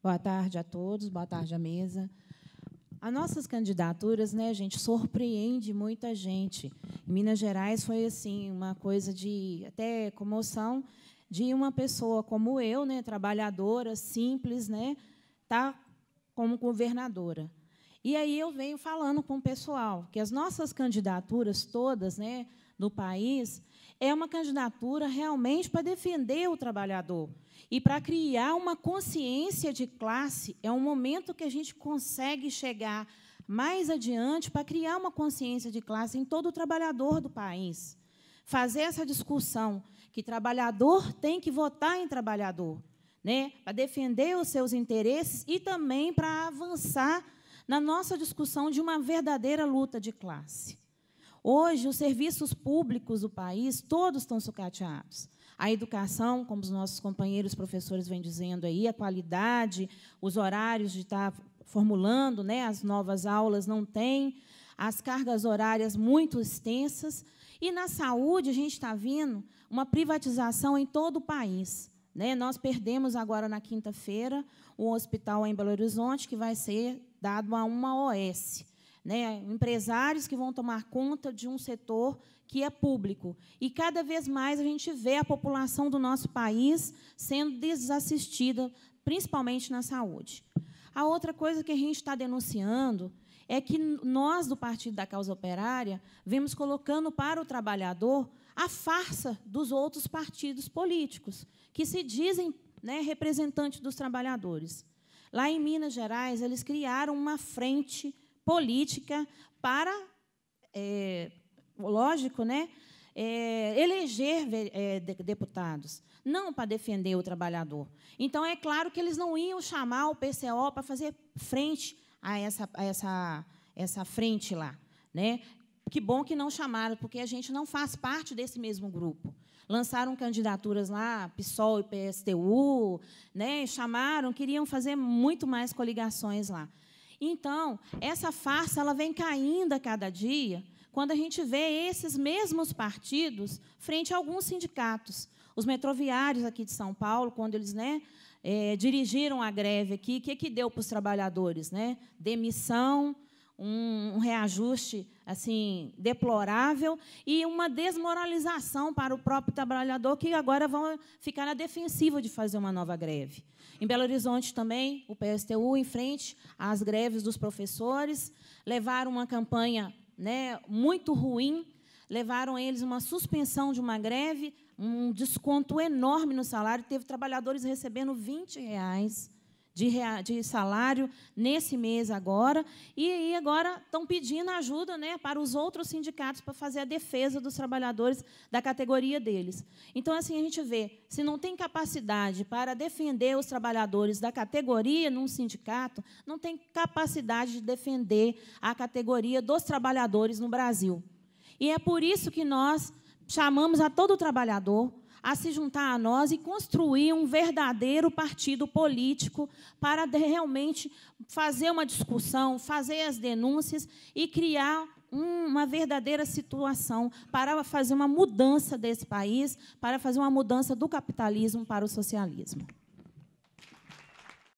Boa tarde a todos, boa tarde à mesa. As nossas candidaturas, né, gente, surpreende muita gente. Em Minas Gerais foi assim uma coisa de até comoção de uma pessoa como eu, né, trabalhadora, simples, né, tá como governadora. E aí eu venho falando com o pessoal que as nossas candidaturas todas, né, do país, é uma candidatura realmente para defender o trabalhador e para criar uma consciência de classe. É um momento que a gente consegue chegar mais adiante para criar uma consciência de classe em todo o trabalhador do país. Fazer essa discussão que trabalhador tem que votar em trabalhador, né? para defender os seus interesses e também para avançar na nossa discussão de uma verdadeira luta de classe. Hoje, os serviços públicos do país, todos estão sucateados. A educação, como os nossos companheiros professores vêm dizendo aí, a qualidade, os horários de estar tá formulando né, as novas aulas não tem, as cargas horárias muito extensas. E na saúde, a gente está vendo uma privatização em todo o país. Né? Nós perdemos agora, na quinta-feira, um hospital em Belo Horizonte que vai ser dado a uma OS. Né? Empresários que vão tomar conta de um setor que é público. E cada vez mais a gente vê a população do nosso país sendo desassistida, principalmente na saúde. A outra coisa que a gente está denunciando é que nós, do Partido da Causa Operária, vemos colocando para o trabalhador a farsa dos outros partidos políticos, que se dizem né, representantes dos trabalhadores. Lá em Minas Gerais, eles criaram uma frente política para, é, lógico, né, é, eleger é, deputados, não para defender o trabalhador. Então, é claro que eles não iam chamar o PCO para fazer frente a essa, a essa, essa frente lá. Né? Que bom que não chamaram, porque a gente não faz parte desse mesmo grupo. Lançaram candidaturas lá, PSOL e PSTU, né? chamaram, queriam fazer muito mais coligações lá. Então, essa farsa ela vem caindo a cada dia quando a gente vê esses mesmos partidos frente a alguns sindicatos. Os metroviários aqui de São Paulo, quando eles né, é, dirigiram a greve aqui, o que, que deu para os trabalhadores? Né? Demissão, um, um reajuste assim deplorável e uma desmoralização para o próprio trabalhador que agora vão ficar na defensiva de fazer uma nova greve. Em Belo Horizonte também, o PSTU em frente às greves dos professores, levaram uma campanha, né, muito ruim, levaram eles uma suspensão de uma greve, um desconto enorme no salário, teve trabalhadores recebendo 20 reais de, de salário nesse mês agora. E aí agora estão pedindo ajuda né, para os outros sindicatos para fazer a defesa dos trabalhadores da categoria deles. Então, assim, a gente vê, se não tem capacidade para defender os trabalhadores da categoria num sindicato, não tem capacidade de defender a categoria dos trabalhadores no Brasil. E é por isso que nós chamamos a todo trabalhador a se juntar a nós e construir um verdadeiro partido político para realmente fazer uma discussão, fazer as denúncias e criar uma verdadeira situação para fazer uma mudança desse país, para fazer uma mudança do capitalismo para o socialismo.